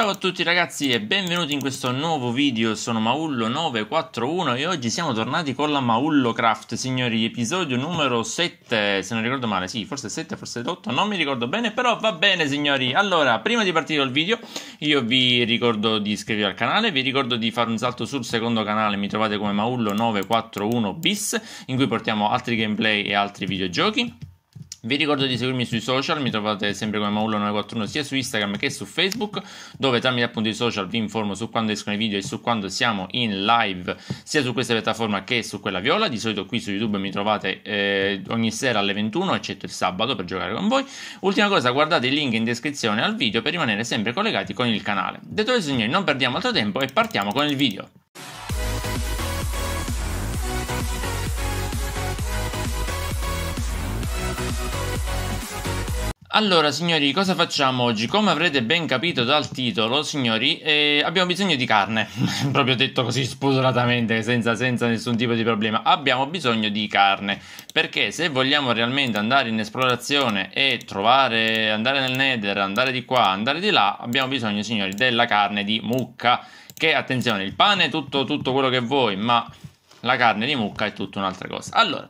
Ciao a tutti ragazzi e benvenuti in questo nuovo video, sono Maullo941 e oggi siamo tornati con la Maullo Craft, signori, episodio numero 7, se non ricordo male, sì, forse 7, forse 8, non mi ricordo bene, però va bene signori. Allora, prima di partire col video, io vi ricordo di iscrivervi al canale, vi ricordo di fare un salto sul secondo canale, mi trovate come Maullo941bis, in cui portiamo altri gameplay e altri videogiochi. Vi ricordo di seguirmi sui social, mi trovate sempre come Maullo941 sia su Instagram che su Facebook, dove tramite appunto i social vi informo su quando escono i video e su quando siamo in live, sia su questa piattaforma che su quella viola. Di solito qui su YouTube mi trovate eh, ogni sera alle 21, eccetto il sabato per giocare con voi. Ultima cosa, guardate il link in descrizione al video per rimanere sempre collegati con il canale. Detto questo signori, non perdiamo altro tempo e partiamo con il video. Allora, signori, cosa facciamo oggi? Come avrete ben capito dal titolo, signori, eh, abbiamo bisogno di carne. Proprio detto così spudoratamente, senza, senza, nessun tipo di problema. Abbiamo bisogno di carne. Perché se vogliamo realmente andare in esplorazione e trovare, andare nel nether, andare di qua, andare di là, abbiamo bisogno, signori, della carne di mucca. Che, attenzione, il pane è tutto, tutto quello che vuoi, ma la carne di mucca è tutta un'altra cosa. Allora...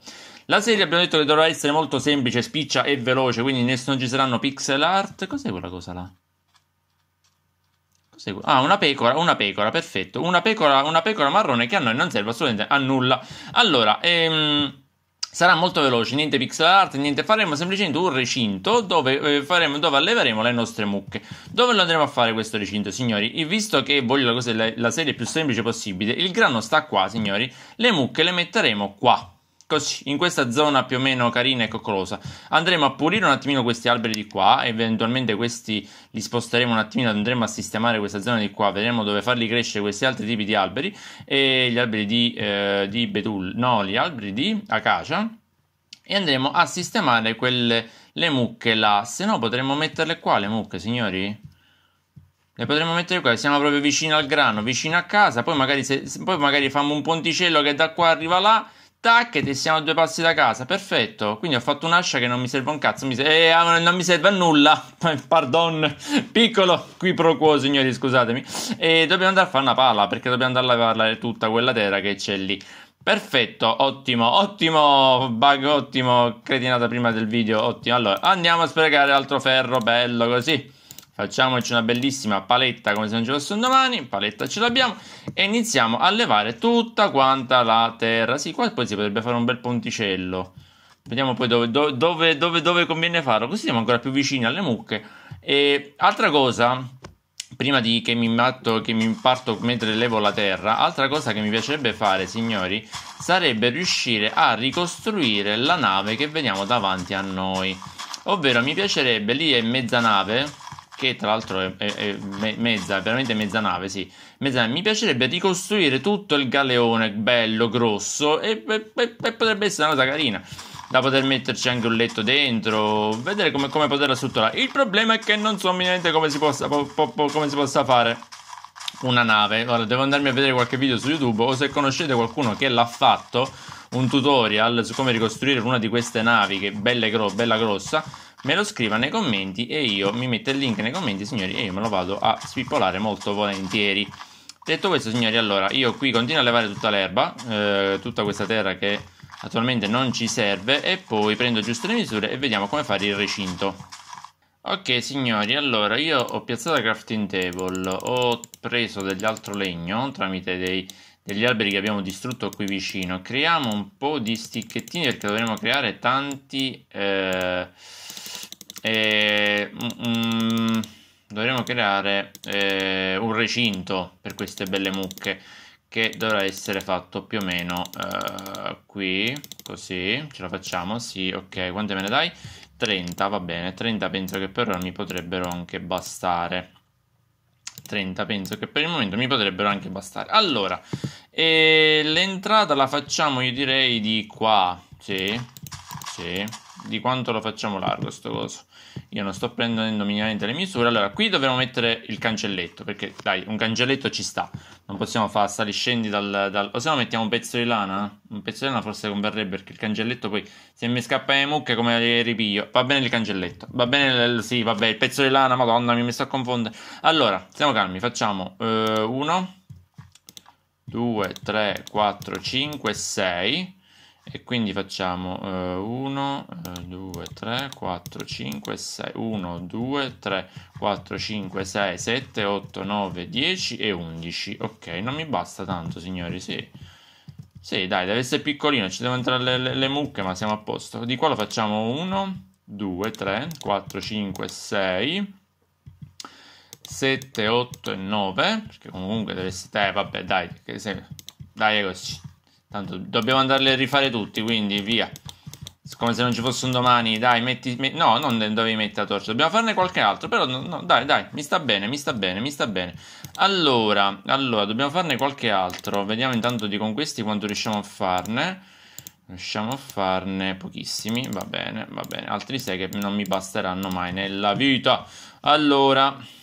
La serie abbiamo detto che dovrà essere molto semplice, spiccia e veloce, quindi non ci saranno pixel art. Cos'è quella cosa là? Cos'è? Ah, una pecora, una pecora, perfetto. Una pecora, una pecora marrone che a noi non serve assolutamente a nulla. Allora, ehm... Sarà molto veloce, niente pixel art, niente, faremo semplicemente un recinto dove, eh, faremo, dove alleveremo le nostre mucche. Dove lo andremo a fare questo recinto, signori? E visto che voglio la, cosa, la, la serie più semplice possibile, il grano sta qua, signori, le mucche le metteremo qua. Così, in questa zona più o meno carina e coccolosa. Andremo a pulire un attimino questi alberi di qua, eventualmente questi li sposteremo un attimino, andremo a sistemare questa zona di qua, vedremo dove farli crescere questi altri tipi di alberi, e gli alberi di, eh, di betul, no, gli alberi di acacia, e andremo a sistemare quelle, le mucche là, se no potremmo metterle qua le mucche, signori? Le potremmo mettere qua, siamo proprio vicino al grano, vicino a casa, poi magari, se, poi magari famo un ponticello che da qua arriva là Tac, e siamo a due passi da casa, perfetto. Quindi ho fatto un'ascia che non mi serve un cazzo, mi serve, eh, ah, non mi serve a nulla. Pardon, piccolo qui pro quo, signori, scusatemi. E dobbiamo andare a fare una pala perché dobbiamo andare a lavare tutta quella terra che c'è lì. Perfetto, ottimo, ottimo bug, ottimo cretinata prima del video, ottimo. Allora, andiamo a sprecare altro ferro, bello così. Facciamoci una bellissima paletta come se non ci fosse un domani, paletta ce l'abbiamo e iniziamo a levare tutta quanta la terra. Sì, qua poi si potrebbe fare un bel ponticello. Vediamo poi dove, dove, dove, dove conviene farlo, così siamo ancora più vicini alle mucche. E altra cosa, prima di che mi, matto, che mi imparto mentre levo la terra, altra cosa che mi piacerebbe fare, signori, sarebbe riuscire a ricostruire la nave che vediamo davanti a noi. Ovvero mi piacerebbe lì è mezza nave che tra l'altro è, è, è mezza, veramente mezza nave, sì. Mezza nave. Mi piacerebbe ricostruire tutto il galeone bello, grosso, e, e, e, potrebbe essere una cosa carina. Da poter metterci anche un letto dentro, vedere come, come poterla strutturare. Il problema è che non so minimamente come si possa, po, po, po, come si possa fare una nave. Ora allora, devo andarmi a vedere qualche video su YouTube o se conoscete qualcuno che l'ha fatto, un tutorial su come ricostruire una di queste navi che è bella, gro- bella grossa me lo scriva nei commenti e io mi metto il link nei commenti, signori, e io me lo vado a spippolare molto volentieri. Detto questo, signori, allora io qui continuo a levare tutta l'erba, eh, tutta questa terra che attualmente non ci serve, e poi prendo giusto le misure e vediamo come fare il recinto. Ok signori, allora io ho piazzato la crafting table, ho preso degli altro legno tramite dei, degli alberi che abbiamo distrutto qui vicino, creiamo un po' di sticchettini perché dovremo creare tanti... Eh, eh, mm, mm dovremo creare eh, un recinto per queste belle mucche che dovrà essere fatto più o meno eh, qui, così, ce la facciamo, sì, ok, quante me ne dai? 30, va bene, 30 penso che per ora mi potrebbero anche bastare. 30 penso che per il momento mi potrebbero anche bastare. Allora, e eh, l'entrata la facciamo io direi di qua, sì, sì, di quanto lo facciamo largo sto coso. Io non sto prendendo minimamente le misure. Allora, qui dovremmo mettere il cancelletto, perché dai, un cancelletto ci sta. Non possiamo far sali scendi dal, dal... O se no mettiamo un pezzo di lana. Eh? Un pezzo di lana forse converrebbe, perché il cancelletto poi... Se mi scappa le mucche come le ripiglio. Va bene il cancelletto. Va bene, il... sì, vabbè, il pezzo di lana, madonna, mi ho messo a confondere. Allora, siamo calmi, facciamo 1, 2, 3, 4, 5, 6 e quindi facciamo 1, 2, 3, 4, 5, 6, 1, 2, 3, 4, 5, 6, 7, 8, 9, 10 e 11. Ok, non mi basta tanto signori, sì. Sì, dai, deve essere piccolino, ci devono entrare le, le, le mucche, ma siamo a posto. Di qua lo facciamo 1, 2, 3, 4, 5, 6, 7, 8 e 9, perché comunque deve essere... Eh, vabbè, dai, che dai, così. Tanto dobbiamo andarle a rifare tutti, quindi via. Come se non ci fosse un domani, dai, metti. Me... No, non dovevi mettere a torcia, dobbiamo farne qualche altro. Però, no, no, dai, dai, mi sta bene, mi sta bene, mi sta bene. Allora, allora, dobbiamo farne qualche altro. Vediamo intanto di con questi quanto riusciamo a farne. Riusciamo a farne pochissimi, va bene, va bene. Altri sei che non mi basteranno mai nella vita. Allora.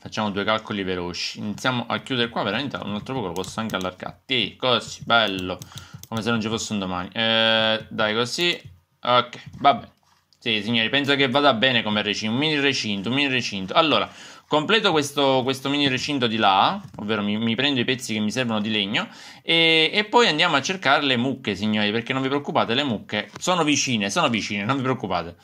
Facciamo due calcoli veloci. Iniziamo a chiudere qua, veramente un altro poco lo posso anche allargare. Sì, così, bello. Come se non ci fosse un domani. Eh, dai, così. Ok, va bene. Sì, signori, penso che vada bene come recinto. Un mini recinto, un mini recinto. Allora, completo questo, questo mini recinto di là, ovvero mi, mi, prendo i pezzi che mi servono di legno, e, e, poi andiamo a cercare le mucche, signori, perché non vi preoccupate, le mucche sono vicine, sono vicine, non vi preoccupate.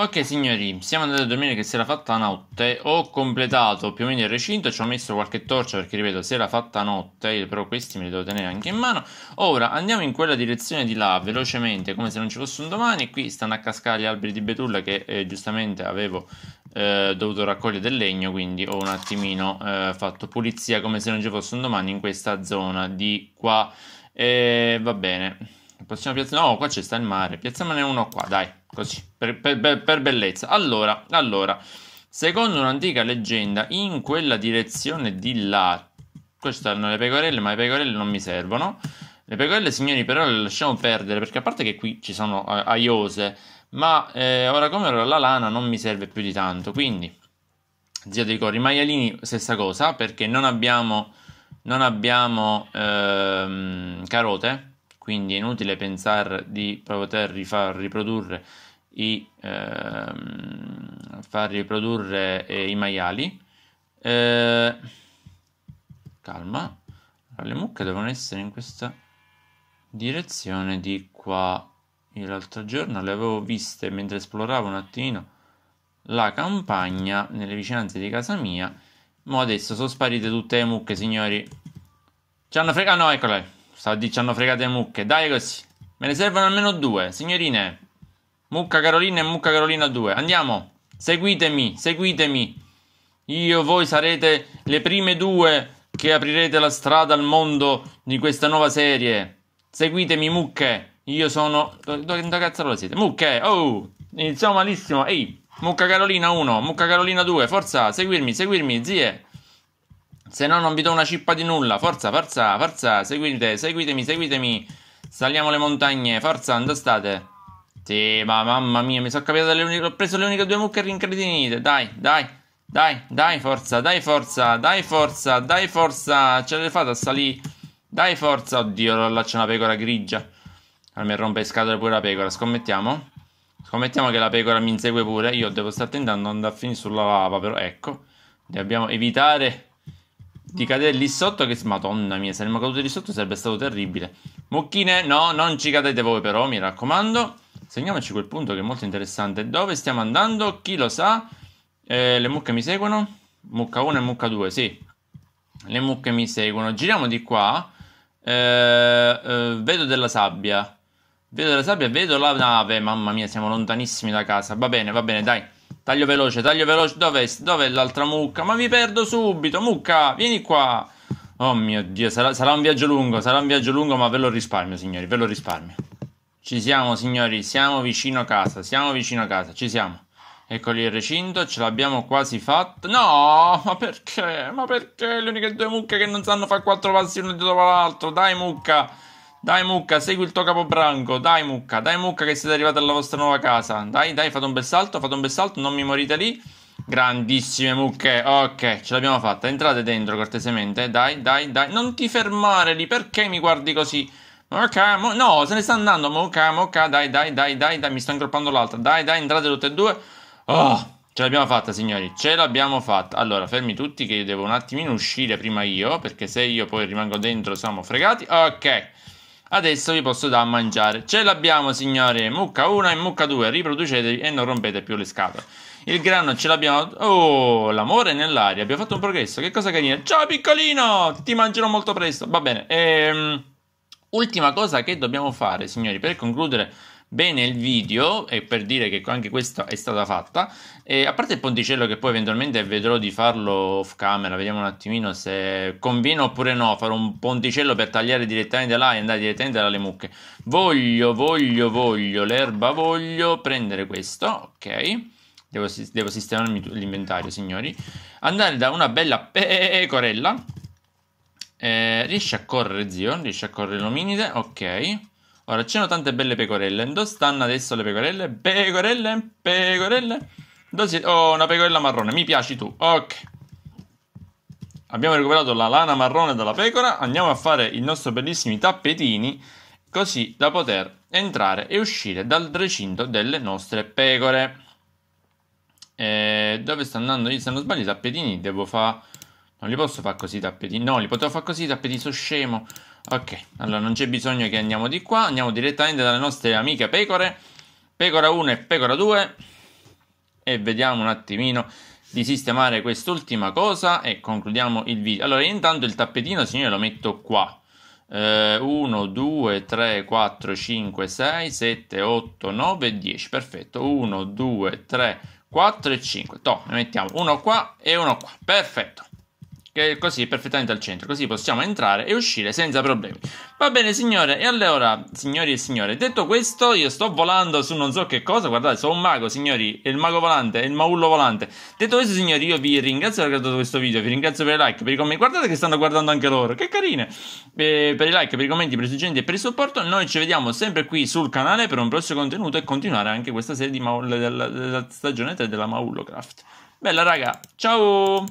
Ok signori, siamo andati a dormire che si era fatta notte, ho completato più o meno il recinto, ci ho messo qualche torcia perché ripeto si era fatta notte, però questi me li devo tenere anche in mano. Ora andiamo in quella direzione di là velocemente come se non ci fosse un domani, qui stanno a cascare gli alberi di betulla che eh, giustamente avevo eh, dovuto raccogliere del legno, quindi ho un attimino eh, fatto pulizia come se non ci fosse un domani in questa zona di qua e eh, va bene. Possiamo piazzare. No, qua c'è sta il mare. Piazziamone uno qua, dai. Così. Per, per, per bellezza. Allora, allora. Secondo un'antica leggenda, in quella direzione di là. Queste erano le pecorelle, ma le pecorelle non mi servono. Le pecorelle, signori, però le lasciamo perdere perché a parte che qui ci sono eh, aiose, ma eh, ora come ora la lana non mi serve più di tanto. Quindi, zio dei cori, maialini, stessa cosa perché non abbiamo, non abbiamo ehm, carote quindi è inutile pensare di poter rifar, riprodurre i, ehm, far riprodurre, eh, i maiali. Eh, calma, allora, le mucche devono essere in questa direzione di qua. Io l'altro giorno le avevo viste mentre esploravo un attimino la campagna nelle vicinanze di casa mia. Ma adesso sono sparite tutte le mucche, signori. Ci hanno fregato, no, eccole. Saudì ci fregate le mucche. Dai così. Me ne servono almeno due, signorine. Mucca Carolina e Mucca Carolina 2. Andiamo. Seguitemi, seguitemi. Io voi sarete le prime due che aprirete la strada al mondo di questa nuova serie. Seguitemi, mucche. Io sono. Dove cazzo lo siete? Mucche! Oh! Iniziamo malissimo. Ehi! Mucca Carolina 1, Mucca Carolina 2, forza, seguirmi, seguirmi, zie. Se no, non vi do una cippa di nulla. Forza, forza, forza. Seguite, seguitemi, seguitemi. Saliamo le montagne. Forza, dove state? Sì, ma mamma mia, mi sono capito le uniche. Ho preso le uniche due mucche rincretinite. Dai, dai. Dai, dai, forza, dai, forza, dai, forza, dai, forza. Ce l'hai fatta a salire. Dai, forza. Oddio, lo allaccio una pecora grigia. Allora ah, mi rompe scatole pure la pecora. Scommettiamo? Scommettiamo che la pecora mi insegue pure. Io devo stare tentando a andare a finire sulla lava, però ecco. Dobbiamo evitare di cadere lì sotto che... Madonna mia, saremmo caduti lì sotto sarebbe stato terribile. Mucchine, no, non ci cadete voi però, mi raccomando. Segniamoci quel punto che è molto interessante. Dove stiamo andando? Chi lo sa? Eh, le mucche mi seguono? Mucca 1 e mucca 2, sì. Le mucche mi seguono. Giriamo di qua. Eh, eh, vedo della sabbia. Vedo della sabbia, vedo la nave. Mamma mia, siamo lontanissimi da casa. Va bene, va bene, dai. Taglio veloce, taglio veloce. Dov'è, dov'è l'altra mucca? Ma mi perdo subito. Mucca, vieni qua. Oh mio Dio, sarà, sarà, un viaggio lungo, sarà un viaggio lungo, ma ve lo risparmio, signori, ve lo risparmio. Ci siamo, signori, siamo vicino a casa, siamo vicino a casa, ci siamo. Eccoli il recinto, ce l'abbiamo quasi fatta. No, ma perché? Ma perché le uniche due mucche che non sanno fare quattro passi uno dopo l'altro? Dai, mucca! Dai mucca, segui il tuo capobranco. Dai mucca, dai mucca che siete arrivati alla vostra nuova casa. Dai, dai, fate un bel salto, fate un bel salto, non mi morite lì. Grandissime mucche. Ok, ce l'abbiamo fatta. Entrate dentro cortesemente. Dai, dai, dai. Non ti fermare lì, perché mi guardi così? Mucca, mo- no, se ne sta andando. Mucca, mucca, dai, dai, dai, dai, dai. Mi sto ingroppando l'altra. Dai, dai, entrate tutte e due. Oh, ce l'abbiamo fatta, signori. Ce l'abbiamo fatta. Allora, fermi tutti che io devo un attimino uscire prima io, perché se io poi rimango dentro siamo fregati. Ok. Adesso vi posso dare a mangiare. Ce l'abbiamo, signori. Mucca 1 e mucca 2. Riproducetevi e non rompete più le scatole. Il grano ce l'abbiamo. Oh, l'amore nell'aria. Abbiamo fatto un progresso. Che cosa carina. Ciao, piccolino. Ti mangerò molto presto. Va bene. Ehm, ultima cosa che dobbiamo fare, signori, per concludere bene il video, e per dire che anche questa è stata fatta, e a parte il ponticello che poi eventualmente vedrò di farlo off camera, vediamo un attimino se conviene oppure no fare un ponticello per tagliare direttamente là e andare direttamente dalle mucche. Voglio, voglio, voglio, l'erba voglio, prendere questo, ok. Devo, devo, sistemarmi l'inventario, signori. Andare da una bella pecorella. Eh, riesce a correre, zio? Riesce a correre l'ominide? Ok. Ora, c'erano tante belle pecorelle. Dove stanno adesso le pecorelle? Pecorelle, pecorelle. Si... Oh, una pecorella marrone, mi piaci tu. Ok. Abbiamo recuperato la lana marrone dalla pecora. Andiamo a fare i nostri bellissimi tappetini. Così da poter entrare e uscire dal recinto delle nostre pecore. E eh, dove sta andando io? Se non sbaglio, i tappetini devo fare. Non li posso fare così i tappetini. No, li potevo fare così i tappetini. Sono scemo. Ok, allora non c'è bisogno che andiamo di qua, andiamo direttamente dalle nostre amiche pecore, pecora 1 e pecora 2 e vediamo un attimino di sistemare quest'ultima cosa e concludiamo il video. Allora, intanto il tappetino, signore, lo metto qua. 1, 2, 3, 4, 5, 6, 7, 8, 9, 10. Perfetto. 1, 2, 3, 4 e 5. Toh, ne mettiamo uno qua e uno qua. Perfetto che è così perfettamente al centro, così possiamo entrare e uscire senza problemi. Va bene, signore, e allora, signori e signore, detto questo, io sto volando su non so che cosa, guardate, sono un mago, signori, è il mago volante, è il maullo volante. Detto questo, signori, io vi ringrazio per aver guardato questo video, vi ringrazio per i like, per i commenti, guardate che stanno guardando anche loro, che carine! Eh, per i like, per i commenti, per i suggerimenti e per il supporto, noi ci vediamo sempre qui sul canale per un prossimo contenuto e continuare anche questa serie di maullo, della, della stagione 3 della Maullo Bella raga, ciao!